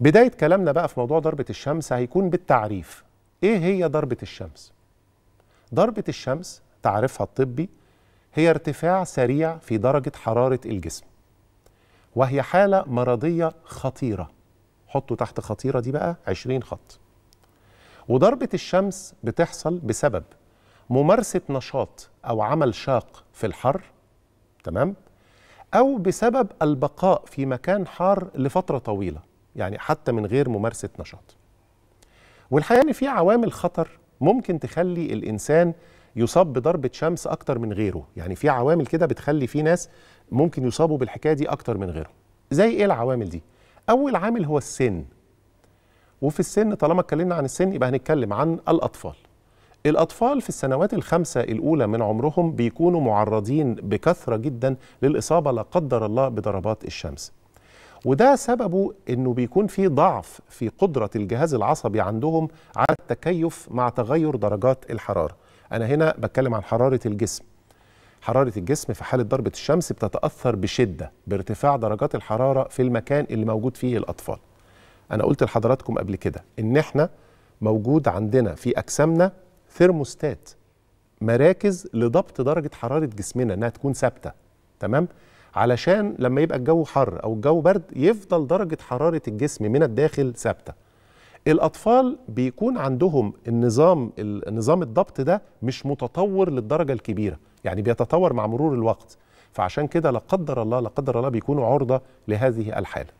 بداية كلامنا بقى في موضوع ضربة الشمس هيكون بالتعريف إيه هي ضربة الشمس؟ ضربة الشمس تعريفها الطبي هي ارتفاع سريع في درجة حرارة الجسم وهي حالة مرضية خطيرة حطوا تحت خطيرة دي بقى 20 خط وضربة الشمس بتحصل بسبب ممارسة نشاط أو عمل شاق في الحر تمام أو بسبب البقاء في مكان حار لفترة طويلة يعني حتى من غير ممارسه نشاط. والحقيقه ان في عوامل خطر ممكن تخلي الانسان يصاب بضربه شمس اكتر من غيره، يعني في عوامل كده بتخلي في ناس ممكن يصابوا بالحكايه دي اكتر من غيره. زي ايه العوامل دي؟ اول عامل هو السن. وفي السن طالما اتكلمنا عن السن يبقى هنتكلم عن الاطفال. الأطفال في السنوات الخمسة الأولى من عمرهم بيكونوا معرضين بكثرة جدا للإصابة لا قدر الله بضربات الشمس وده سببه انه بيكون في ضعف في قدره الجهاز العصبي عندهم على التكيف مع تغير درجات الحراره انا هنا بتكلم عن حراره الجسم حرارة الجسم في حالة ضربة الشمس بتتأثر بشدة بارتفاع درجات الحرارة في المكان اللي موجود فيه الأطفال أنا قلت لحضراتكم قبل كده إن إحنا موجود عندنا في أجسامنا ثيرموستات مراكز لضبط درجة حرارة جسمنا إنها تكون ثابتة تمام؟ علشان لما يبقى الجو حر او الجو برد يفضل درجه حراره الجسم من الداخل ثابته الاطفال بيكون عندهم النظام نظام الضبط ده مش متطور للدرجه الكبيره يعني بيتطور مع مرور الوقت فعشان كده لا قدر الله لا قدر الله بيكونوا عرضه لهذه الحاله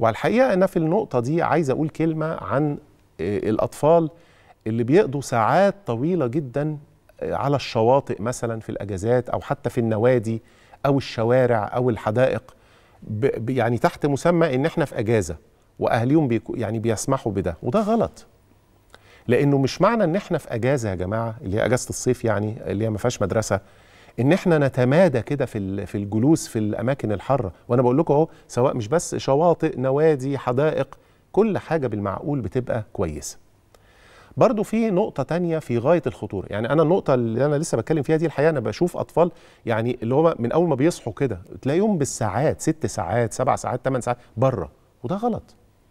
والحقيقه انا في النقطه دي عايز اقول كلمه عن آه، الاطفال اللي بيقضوا ساعات طويله جدا آه، على الشواطئ مثلا في الاجازات او حتى في النوادي او الشوارع او الحدائق يعني تحت مسمى ان احنا في اجازه واهليهم بيكو يعني بيسمحوا بده وده غلط لانه مش معنى ان احنا في اجازه يا جماعه اللي هي اجازه الصيف يعني اللي هي ما فيهاش مدرسه ان احنا نتمادى كده في في الجلوس في الاماكن الحاره وانا بقول لكم اهو سواء مش بس شواطئ نوادي حدائق كل حاجه بالمعقول بتبقى كويسه برضو في نقطه تانية في غايه الخطوره يعني انا النقطه اللي انا لسه بتكلم فيها دي الحقيقه انا بشوف اطفال يعني اللي هو من اول ما بيصحوا كده تلاقيهم بالساعات ست ساعات سبع ساعات ثمان ساعات بره وده غلط